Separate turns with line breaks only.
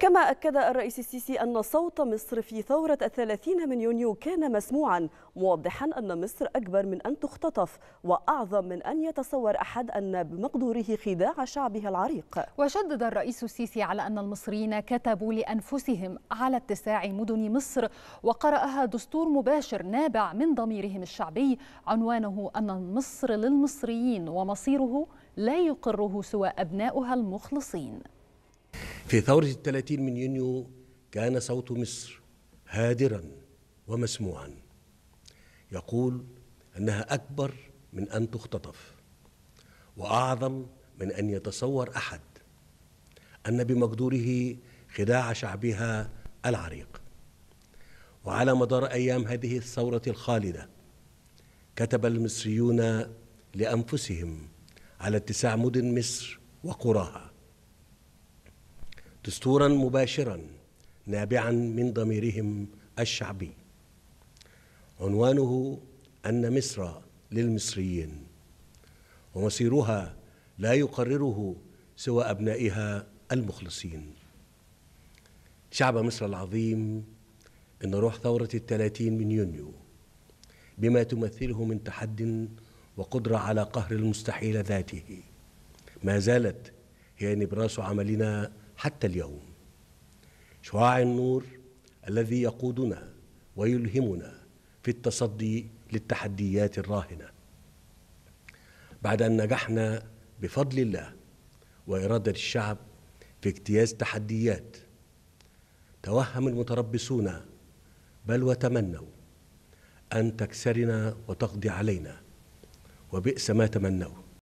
كما أكد الرئيس السيسي أن صوت مصر في ثورة الثلاثين من يونيو كان مسموعا موضحا أن مصر أكبر من أن تختطف وأعظم من أن يتصور أحد أن بمقدوره خداع شعبها العريق وشدد الرئيس السيسي على أن
المصريين كتبوا لأنفسهم على اتساع مدن مصر وقرأها دستور مباشر نابع من ضميرهم الشعبي عنوانه أن مصر للمصريين ومصيره لا يقره سوى أبناؤها المخلصين
في ثورة الثلاثين من يونيو كان صوت مصر هادرا ومسموعا يقول أنها أكبر من أن تختطف وأعظم من أن يتصور أحد أن بمقدوره خداع شعبها العريق وعلى مدار أيام هذه الثورة الخالدة كتب المصريون لأنفسهم على اتساع مدن مصر وقراها دستورا مباشرا نابعا من ضميرهم الشعبي عنوانه ان مصر للمصريين ومصيرها لا يقرره سوى ابنائها المخلصين شعب مصر العظيم ان روح ثوره الثلاثين من يونيو بما تمثله من تحد وقدره على قهر المستحيل ذاته ما زالت هي نبراس عملنا حتى اليوم شعاع النور الذي يقودنا ويلهمنا في التصدي للتحديات الراهنه بعد ان نجحنا بفضل الله واراده الشعب في اجتياز تحديات توهم المتربصون بل وتمنوا ان تكسرنا وتقضي علينا وبئس ما تمنوا